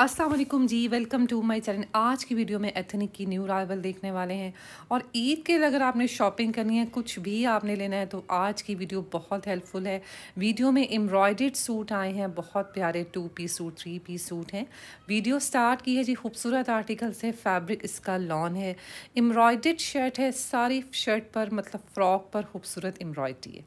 Aslam ji welcome to my channel आज की video में एथनिक की न्यू राइवल देखने वाले हैं और ईद के लिए अगर आपने शॉपिंग करनी है कुछ भी आपने लेना है तो आज की वीडियो बहुत हेल्पफुल है वीडियो में एम्ब्रॉयड सूट आए हैं बहुत प्यारे two piece suit three piece suit हैं वीडियो स्टार्ट की है जी खूबसूरत आर्टिकल से फैब्रिक इसका लॉन है एम्ब्रॉयडेड शर्ट है सारी शर्ट पर मतलब फ्रॉक पर खूबसूरत एम्ब्रॉयडरी है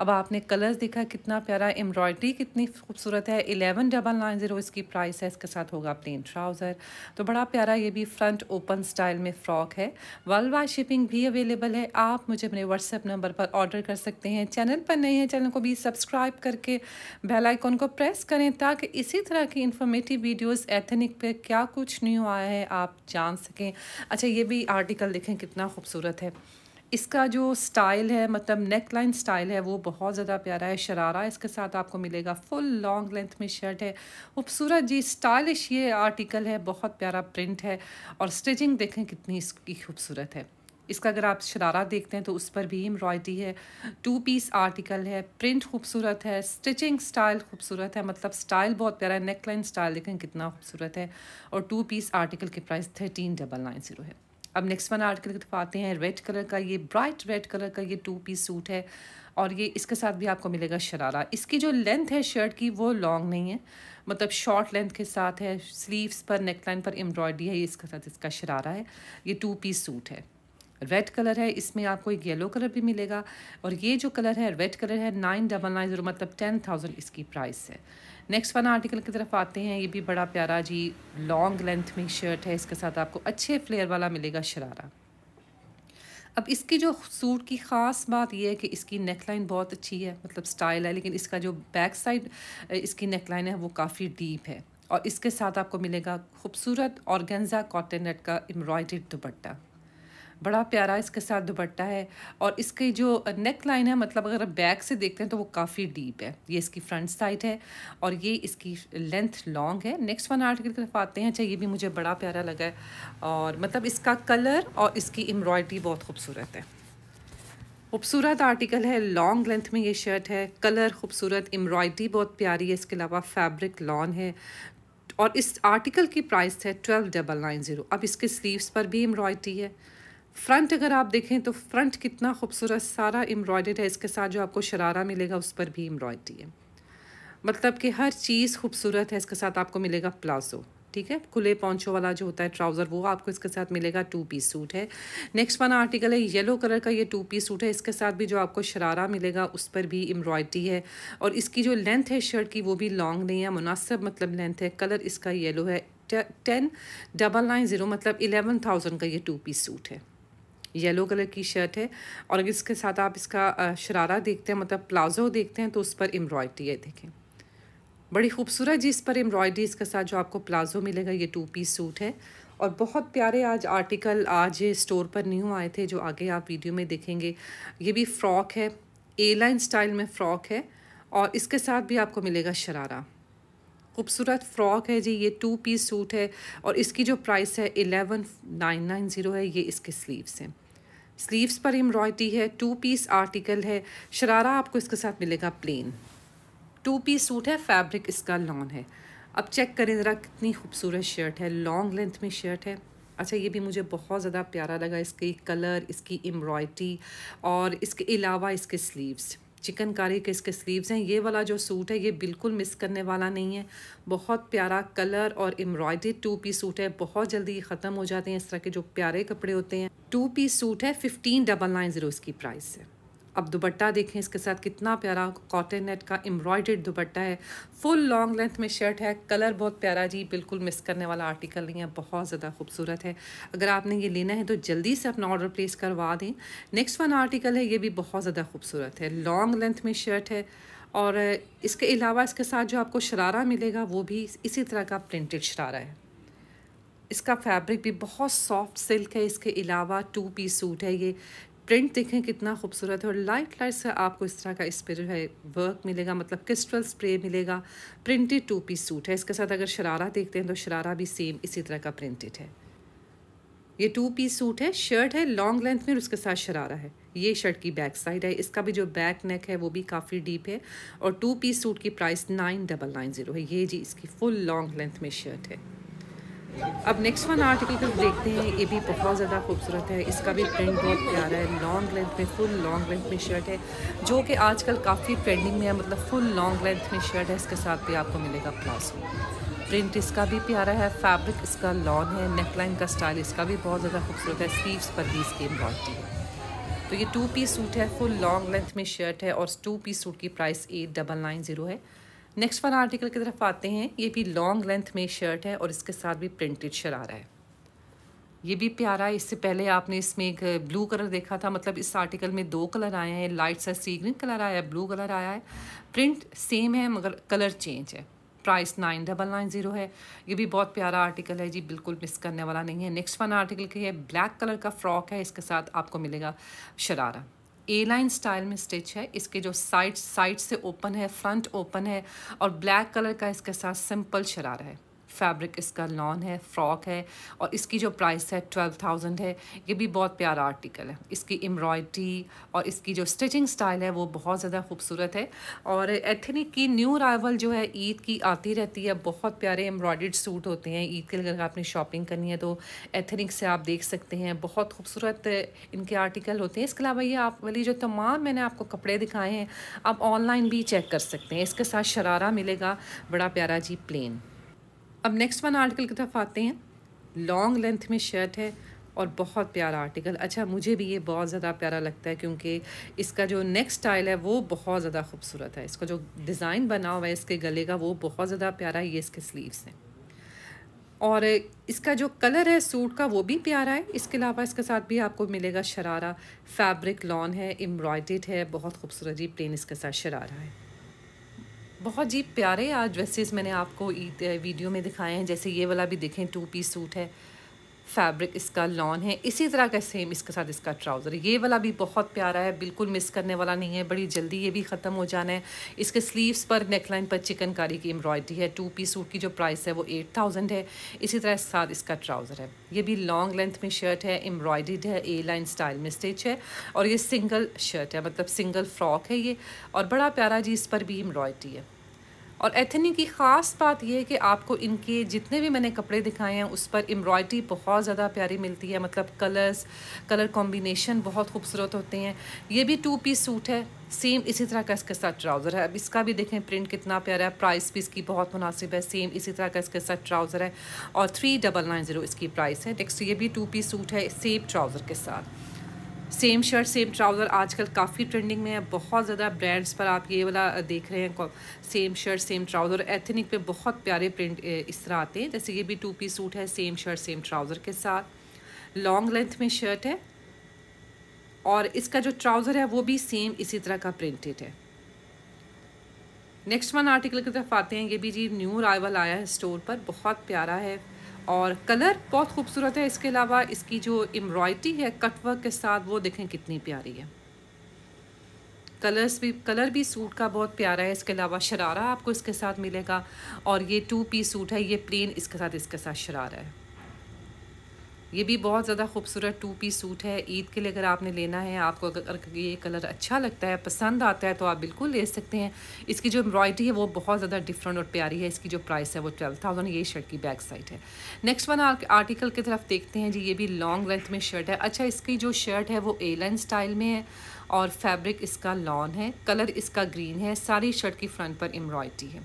अब आपने कलर्स देखा कितना प्यारा एम्ब्रॉयडरी कितनी खूबसूरत है एलेवन डबल नाइन ज़ीरो इसकी प्राइस है इसके साथ होगा प्लेन ट्राउज़र तो बड़ा प्यारा ये भी फ्रंट ओपन स्टाइल में फ़्रॉक है वर्ल्ड वाइड शिपिंग भी अवेलेबल है आप मुझे अपने व्हाट्सएप नंबर पर ऑर्डर कर सकते हैं चैनल पर नए हैं चैनल को भी सब्सक्राइब करके बेलाइकॉन को प्रेस करें ताकि इसी तरह की इन्फॉर्मेटिव वीडियोज़ एथनिक पर क्या कुछ न्यू आया है आप जान सकें अच्छा ये भी आर्टिकल देखें कितना खूबसूरत है इसका जो स्टाइल है मतलब नेक लाइन स्टाइल है वो बहुत ज़्यादा प्यारा है शरारा इसके साथ आपको मिलेगा फुल लॉन्ग लेंथ में शर्ट है खूबसूरत जी स्टाइलिश ये आर्टिकल है बहुत प्यारा प्रिंट है और स्टिचिंग देखें कितनी इसकी खूबसूरत है इसका अगर आप शरारा देखते हैं तो उस पर भी एम्ब्रॉयडरी है टू पीस आर्टिकल है प्रिंट खूबसूरत है स्टिचिंग स्टाइल खूबसूरत है मतलब स्टाइल बहुत प्यारा है नेक लाइन स्टाइल देखें कितना खूबसूरत है और टू पीस आर्टिकल की price thirteen double nine zero है अब नेक्स्ट वन आर्टिकल की तरफ आते हैं रेड कलर का ये ब्राइट रेड कलर का ये टू पीस सूट है और ये इसके साथ भी आपको मिलेगा शरारा इसकी जो लेंथ है शर्ट की वो लॉन्ग नहीं है मतलब शॉर्ट लेंथ के साथ है स्लीव्स पर नेकलाइन पर एम्ब्रॉयडरी है इसके साथ इसका शरारा है ये टू पीस सूट है रेड कलर है इसमें आपको एक येलो कलर भी मिलेगा और ये जो कलर है रेड कलर है नाइन डबल नाइन ज़ीरो मतलब टेन थाउजेंड इसकी प्राइस है नेक्स्ट वाला आर्टिकल की तरफ आते हैं ये भी बड़ा प्यारा जी लॉन्ग लेंथ में शर्ट है इसके साथ आपको अच्छे फ्लेयर वाला मिलेगा शरारा अब इसकी जो सूट की ख़ास बात यह है कि इसकी नेकलाइन बहुत अच्छी है मतलब स्टाइल है लेकिन इसका जो बैक साइड इसकी नेकलाइन है वो काफ़ी डीप है और इसके साथ आपको मिलेगा खूबसूरत गेंजा कॉटन नेट का एम्ब्रॉयड दुपट्टा बड़ा प्यारा इसके साथ दुपट्टा है और इसकी जो नेक लाइन है मतलब अगर बैक से देखते हैं तो वो काफ़ी डीप है ये इसकी फ्रंट साइड है और ये इसकी लेंथ लॉन्ग है नेक्स्ट वन आर्टिकल की तरफ आते हैं अच्छा ये भी मुझे बड़ा प्यारा लगा है और मतलब इसका कलर और इसकी एम्ब्रॉयडरी बहुत खूबसूरत है खूबसूरत आर्टिकल है लॉन्ग लेंथ में ये शर्ट है कलर खूबसूरत एम्ब्रॉयडरी बहुत प्यारी है इसके अलावा फैब्रिक लॉन है और इस आर्टिकल की प्राइस है ट्वेल्व डबल नाइन ज़ीरो अब इसके स्लीव्स पर भी एम्ब्रॉयडरी है फ्रंट अगर आप देखें तो फ्रंट कितना खूबसूरत सारा एम्ब्रॉयड है इसके साथ जो आपको शरारा मिलेगा उस पर भी एम्ब्रॉयडरी है मतलब कि हर चीज़ खूबसूरत है इसके साथ आपको मिलेगा प्लाजो ठीक है खुले पौचों वाला जो होता है ट्राउज़र वो आपको इसके साथ मिलेगा टू पीस सूट है नेक्स्ट वाला आर्टिकल है येलो कलर का ये टू पीस सूट है इसके साथ भी जो आपको शरारा मिलेगा उस पर भी एम्ब्रॉयडरी है और इसकी जो लेंथ है शर्ट की वो भी लॉन्ग नहीं है मुनासिब मतलब लेंथ है कलर इसका येलो है टेन डबल नाइन ज़ीरो मतलब एलेवन थाउजेंड का ये टू पीस सूट है येलो कलर की शर्ट है और अगर इसके साथ आप इसका शरारा देखते हैं मतलब प्लाजो देखते हैं तो उस पर एम्ब्रॉयड्री है देखें बड़ी खूबसूरत जी इस पर एम्ब्रॉयडरी इसके साथ जो आपको प्लाजो मिलेगा ये टू पीस सूट है और बहुत प्यारे आज आर्टिकल आज स्टोर पर न्यू आए थे जो आगे आप वीडियो में देखेंगे ये भी फ्रॉक है ए लाइन स्टाइल में फ़्रॉक है और इसके साथ भी आपको मिलेगा शरारा खूबसूरत फ़्रॉक है जी ये टू पीस सूट है और इसकी जो प्राइस है एलेवन नाइन नाइन ज़ीरो है ये इसके स्लीव्स हैं स्लीव्स पर एम्ब्रॉयडरी है टू पीस आर्टिकल है शरारा आपको इसके साथ मिलेगा प्लेन टू पीस सूट है फैब्रिक इसका लॉन है अब चेक करें ज़रा कितनी खूबसूरत शर्ट है लॉन्ग लेंथ में शर्ट है अच्छा ये भी मुझे बहुत ज़्यादा प्यारा लगा इसके कलर इसकी एम्ब्रॉयडरी और इसके अलावा इसके स्लीव्स चिकनकारी के इसके स्लीव्स हैं ये वाला जो सूट है ये बिल्कुल मिस करने वाला नहीं है बहुत प्यारा कलर और एम्ब्रॉयडेड टू पीस सूट है बहुत जल्दी ख़त्म हो जाते हैं इस तरह के जो प्यारे कपड़े होते हैं टू पीस सूट है फिफ्टीन डबल नाइन ज़ीरो इसकी प्राइस है अब दुपट्टा देखें इसके साथ कितना प्यारा कॉटन नेट का एम्ब्रॉयडेड दुपट्टा है फुल लॉन्ग लेंथ में शर्ट है कलर बहुत प्यारा जी बिल्कुल मिस करने वाला आर्टिकल नहीं है बहुत ज़्यादा खूबसूरत है अगर आपने ये लेना है तो जल्दी से अपना ऑर्डर प्लेस करवा दें नेक्स्ट वन आर्टिकल है ये भी बहुत ज़्यादा खूबसूरत है लॉन्ग लेंथ में शर्ट है और इसके अलावा इसके साथ जो आपको शरारा मिलेगा वो भी इसी तरह का प्रिंटेड शरारा है इसका फैब्रिक भी बहुत सॉफ्ट सिल्क है इसके अलावा टू पीस सूट है ये प्रिंट देखें कितना खूबसूरत है और लाइट लाइट से आपको इस तरह का इस पर जो है वर्क मिलेगा मतलब क्रिस्टल स्प्रे मिलेगा प्रिंटेड टू पीस सूट है इसके साथ अगर शरारा देखते हैं तो शरारा भी सेम इसी तरह का प्रिंटेड है ये टू पीस सूट है शर्ट है लॉन्ग लेंथ में और उसके साथ शरारा है ये शर्ट की बैक साइड है इसका भी जो बैक नेक है वो भी काफ़ी डीप है और टू पीस सूट की price nine double nine zero है ये जी इसकी फुल लॉन्ग लेंथ में शर्ट है अब नेक्स्ट वन आर्टिकल को देखते हैं ये भी बहुत ज़्यादा खूबसूरत है इसका भी प्रिंट बहुत प्यारा है लॉन्ग लेंथ में फुल लॉन्ग लेंथ में शर्ट है जो कि आजकल काफ़ी ट्रेंडिंग में है मतलब फुल लॉन्ग लेंथ में शर्ट है इसके साथ भी आपको मिलेगा प्लाजो प्रिंट इसका भी प्यारा है फैब्रिक इसका लॉन है नेकलाइन का स्टाइल इसका भी बहुत ज़्यादा खूबसूरत है स्लीवस पर भी इसकी एम्ब्रॉयडरी है तो ये टू पीस सूट है फुल लॉन्ग लेंथ में शर्ट है और टू पीस सूट की price eight double nine zero है नेक्स्ट वाला आर्टिकल की तरफ आते हैं ये भी लॉन्ग लेंथ में शर्ट है और इसके साथ भी प्रिंटेड शरारा है ये भी प्यारा है इससे पहले आपने इसमें एक ब्लू कलर देखा था मतलब इस आर्टिकल में दो कलर आए हैं लाइट सा सी ग्रीन कलर आया है ब्लू कलर आया है प्रिंट सेम है मगर कलर चेंज है price nine double nine zero है ये भी बहुत प्यारा आर्टिकल है जी बिल्कुल मिस करने वाला नहीं है नेक्स्ट वन आर्टिकल की है ब्लैक कलर का फ्रॉक है इसके साथ आपको मिलेगा शरारा ए लाइन स्टाइल में स्टिच है इसके जो साइड साइड से ओपन है फ्रंट ओपन है और ब्लैक कलर का इसके साथ सिंपल शरारा है फैब्रिक इसका लॉन है फ्रॉक है और इसकी जो प्राइस है ट्वेल्व थाउजेंड है ये भी बहुत प्यारा आर्टिकल है इसकी एम्ब्रॉयड्री और इसकी जो स्टिचिंग स्टाइल है वो बहुत ज़्यादा खूबसूरत है और एथनिक की न्यू अराइवल जो है ईद की आती रहती है बहुत प्यारे एम्ब्रॉयड सूट होते हैं ईद के लिए अगर आपने शॉपिंग करनी है तो एथनिक से आप देख सकते हैं बहुत खूबसूरत इनके आर्टिकल होते हैं इसके अलावा ये आप वाली जो तमाम मैंने आपको कपड़े दिखाए हैं आप ऑनलाइन भी चेक कर सकते हैं इसके साथ शरारा मिलेगा बड़ा प्यारा जी प्लेन अब नेक्स्ट वन आर्टिकल की तरफ आते हैं लॉन्ग लेंथ में शर्ट है और बहुत प्यारा आर्टिकल अच्छा मुझे भी ये बहुत ज़्यादा प्यारा लगता है क्योंकि इसका जो नेक स्टाइल है वो बहुत ज़्यादा खूबसूरत है इसका जो डिज़ाइन बना हुआ है इसके गले का वो बहुत ज़्यादा प्यारा है ये इसके स्लीव्स हैं और इसका जो कलर है सूट का वो भी प्यारा है इसके अलावा इसके साथ भी आपको मिलेगा शरारा फैब्रिक लॉन है एम्ब्रॉयड है बहुत खूबसूरत जी प्लेन इसके साथ शरारा है बहुत जी प्यारे आज ड्रेसेस मैंने आपको वीडियो में दिखाए हैं जैसे ये वाला भी देखें टू पीस सूट है फैब्रिक इसका लॉन है इसी तरह का सेम इसके साथ इसका ट्राउज़र ये वाला भी बहुत प्यारा है बिल्कुल मिस करने वाला नहीं है बड़ी जल्दी ये भी ख़त्म हो जाना है इसके स्लीव्स पर नेकलाइन पर चिकनकारी की एम्ब्रॉयडरी है टू पीस सूट की जो प्राइस है वो एट थाउजेंड है इसी तरह साथ इसका ट्राउज़र है ये भी लॉन्ग लेंथ में शर्ट है एम्ब्रॉयड है ए लाइन स्टाइल में स्टिच है और ये सिंगल शर्ट है मतलब सिंगल फ्रॉक है ये और बड़ा प्यारा जी इस पर भी एम्ब्रॉयडरी है और एथनी की ख़ास बात यह कि आपको इनके जितने भी मैंने कपड़े दिखाए हैं उस पर एम्ब्रॉयडरी बहुत ज़्यादा प्यारी मिलती है मतलब कलर्स कलर कॉम्बिनेशन बहुत खूबसूरत होते हैं ये भी टू पीस सूट है सेम इसी तरह का इसके साथ ट्राउज़र है अब इसका भी देखें प्रिंट कितना प्यारा है प्राइस भी इसकी बहुत मुनासिब है सेम इसी तरह का इसके साथ ट्राउज़र है और थ्री डबल नाइन ज़ीरो इसकी प्राइस है नेक्स्ट ये भी टू पीस सूट है सेम ट्राउज़र के साथ सेम शर्ट सेम ट्राउज़र आजकल काफ़ी ट्रेंडिंग में है बहुत ज़्यादा ब्रांड्स पर आप ये वाला देख रहे हैं same shirt same trouser ethnic पे बहुत प्यारे प्रिंट इस तरह आते हैं जैसे ये भी टू पीस सूट है सेम शर्ट सेम ट्राउज़र के साथ लॉन्ग लेंथ में शर्ट है और इसका जो ट्राउज़र है वो भी सेम इसी तरह का प्रिंटेड है नेक्स्ट वन आर्टिकल की तरफ आते हैं ये भी जी न्यू अराइवल आया है स्टोर पर बहुत प्यारा है और कलर बहुत खूबसूरत है इसके अलावा इसकी जो एम्ब्रॉयडरी है कटवर्क के साथ वो देखें कितनी प्यारी है कलर्स भी कलर भी सूट का बहुत प्यारा है इसके अलावा शरारा आपको इसके साथ मिलेगा और ये टू पीस सूट है ये प्लेन इसके साथ इसके साथ शरारा है ये भी बहुत ज़्यादा खूबसूरत टू पीस सूट है ईद के लिए अगर आपने लेना है आपको अगर ये कलर अच्छा लगता है पसंद आता है तो आप बिल्कुल ले सकते हैं इसकी जो एम्ब्रॉयडरी है वो बहुत ज़्यादा डिफरेंट और प्यारी है इसकी जो प्राइस है वो ट्वेल्व थाउजेंड ये शर्ट की बैक साइड है नेक्स्ट वन आर्टिकल की तरफ देखते हैं जी ये भी लॉन्ग लेंथ में शर्ट है अच्छा इसकी जो शर्ट है वो ए लाइन स्टाइल में है और फैब्रिक इसका लॉन है कलर इसका ग्रीन है सारी शर्ट की फ्रंट पर एम्ब्रॉयडरी है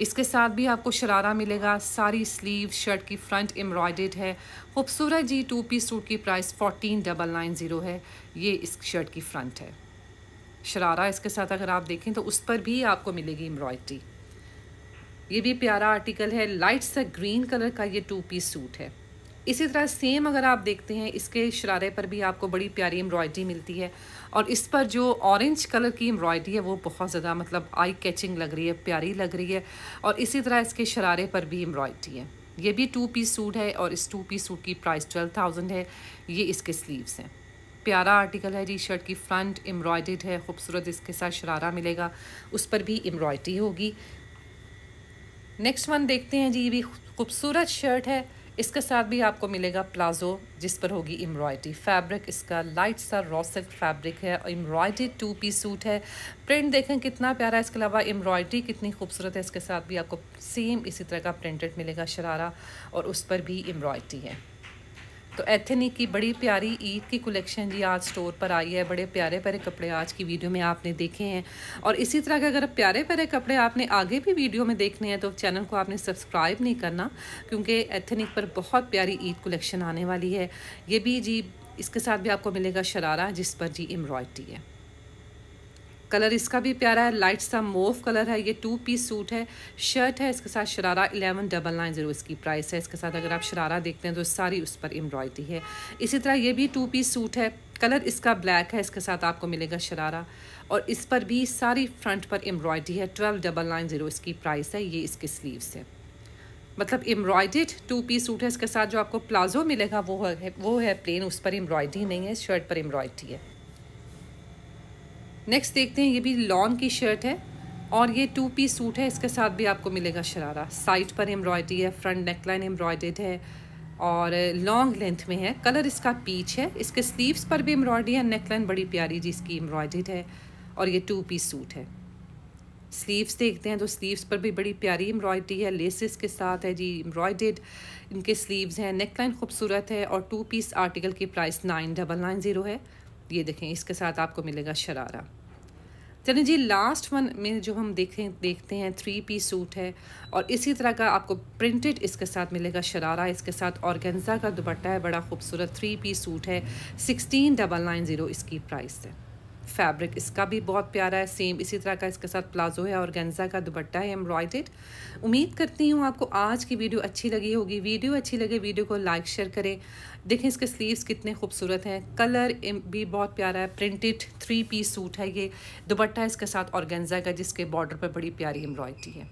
इसके साथ भी आपको शरारा मिलेगा सारी स्लीव शर्ट की फ्रंट एम्ब्रॉयडेड है खूबसूरत जी टू पी सूट की price fourteen double nine zero है ये इस शर्ट की फ्रंट है शरारा इसके साथ अगर आप देखें तो उस पर भी आपको मिलेगी एम्ब्रॉयड्री ये भी प्यारा आर्टिकल है लाइट सा ग्रीन कलर का ये टू पी सूट है इसी तरह सेम अगर आप देखते हैं इसके शरारे पर भी आपको बड़ी प्यारी एम्ब्रॉयडरी मिलती है और इस पर जो ऑरेंज कलर की एम्ब्रॉयडरी है वो बहुत ज़्यादा मतलब आई कैचिंग लग रही है प्यारी लग रही है और इसी तरह इसके शरारे पर भी एम्ब्रॉयडरी है ये भी टू पीस सूट है और इस टू पीस सूट की प्राइस ट्वेल्व थाउजेंड है ये इसके स्लीव्स हैं प्यारा आर्टिकल है जी शर्ट की फ्रंट एम्ब्रॉयड है खूबसूरत इसके साथ शरारा मिलेगा उस पर भी एम्ब्रॉयडरी होगी नेक्स्ट वन देखते हैं जी ये भी खूबसूरत शर्ट है इसके साथ भी आपको मिलेगा प्लाजो जिस पर होगी एम्ब्रॉयडरी फैब्रिक इसका लाइट सा रॉ फैब्रिक है और एम्ब्रॉयडरी टू पीस सूट है प्रिंट देखें कितना प्यारा है इसके अलावा एम्ब्रॉयडरी कितनी खूबसूरत है इसके साथ भी आपको सेम इसी तरह का प्रिंटेड मिलेगा शरारा और उस पर भी एम्ब्रॉयडरी है तो एथेनिक की बड़ी प्यारी ईद की कलेक्शन जी आज स्टोर पर आई है बड़े प्यारे प्यारे कपड़े आज की वीडियो में आपने देखे हैं और इसी तरह के अगर प्यारे प्यारे कपड़े आपने आगे भी वीडियो में देखने हैं तो चैनल को आपने सब्सक्राइब नहीं करना क्योंकि एथनिक पर बहुत प्यारी ईद कलेक्शन आने वाली है ये भी जी इसके साथ भी आपको मिलेगा शरारा जिस पर जी एम्ब्रॉयड्री है कलर इसका भी प्यारा है लाइट सा मोव कलर है ये टू पीस सूट है शर्ट है इसके साथ sharara eleven double nine zero इसकी प्राइस है इसके साथ अगर आप शरारा देखते हैं तो सारी उस पर एम्ब्रॉयडरी है इसी तरह ये भी टू पीस सूट है कलर इसका ब्लैक है इसके साथ आपको मिलेगा शरारा और इस पर भी सारी फ्रंट पर एम्ब्रॉयडरी है ट्वेल्व डबल नाइन ज़ीरो इसकी प्राइस है ये इसके स्लीव्स है मतलब एम्ब्रॉयडेड टू पीस सूट है इसके साथ जो आपको प्लाजो मिलेगा वो है वो है प्लेन उस पर एम्ब्रॉयडरी नहीं है शर्ट पर एम्ब्रॉयडरी है नेक्स्ट देखते हैं ये भी लॉन की शर्ट है और ये टू पीस सूट है इसके साथ भी आपको मिलेगा शरारा साइड पर एम्ब्रॉयडरी है फ्रंट नेकलाइन एम्ब्रॉयडेड है और लॉन्ग लेंथ में है कलर इसका पीच है इसके स्लीव्स पर भी एम्ब्रॉयडरी है नेकलाइन बड़ी प्यारी जी इसकी एम्ब्रॉयडेड है और ये टू पीस सूट है स्लीव्स देखते हैं तो स्लीव्स पर भी बड़ी प्यारी एम्ब्रॉयडरी है लेसिस के साथ है जी एम्ब्रॉयडेड इनके स्लीव्स हैं नेकलाइन खूबसूरत है और टू पीस आर्टिकल की price nine double nine zero है ये देखें इसके साथ आपको मिलेगा शरारा चलिए जी लास्ट वन में जो हम देखें देखते हैं थ्री पी सूट है और इसी तरह का आपको प्रिंटेड इसके साथ मिलेगा शरारा इसके साथ ऑर्गेन्जा का दुपट्टा है बड़ा खूबसूरत थ्री पी सूट है सिक्सटीन डबल नाइन ज़ीरो इसकी प्राइस है फैब्रिक इसका भी बहुत प्यारा है सेम इसी तरह का इसके साथ प्लाजो है और गेंजा का दुपट्टा है एम्ब्रॉयडेड उम्मीद करती हूँ आपको आज की वीडियो अच्छी लगी होगी वीडियो अच्छी लगे वीडियो को लाइक शेयर करें देखें इसके स्लीव्स कितने खूबसूरत हैं कलर भी बहुत प्यारा है प्रिंटेड थ्री पीस सूट है ये दुपट्टा इसके साथ औरगेंजा का जिसके बॉर्डर पर बड़ी प्यारी एम्ब्रॉयडरी है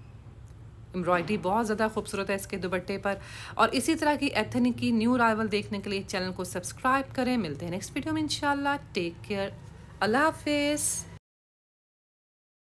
एम्ब्रॉयडरी बहुत ज़्यादा खूबसूरत है इसके दुपट्टे पर और इसी तरह की एथनिक की न्यू राइवल देखने के लिए चैनल को सब्सक्राइब करें मिलते हैं नेक्स्ट वीडियो में इंशाल्लाह टेक केयर अल्लाह हाफिज़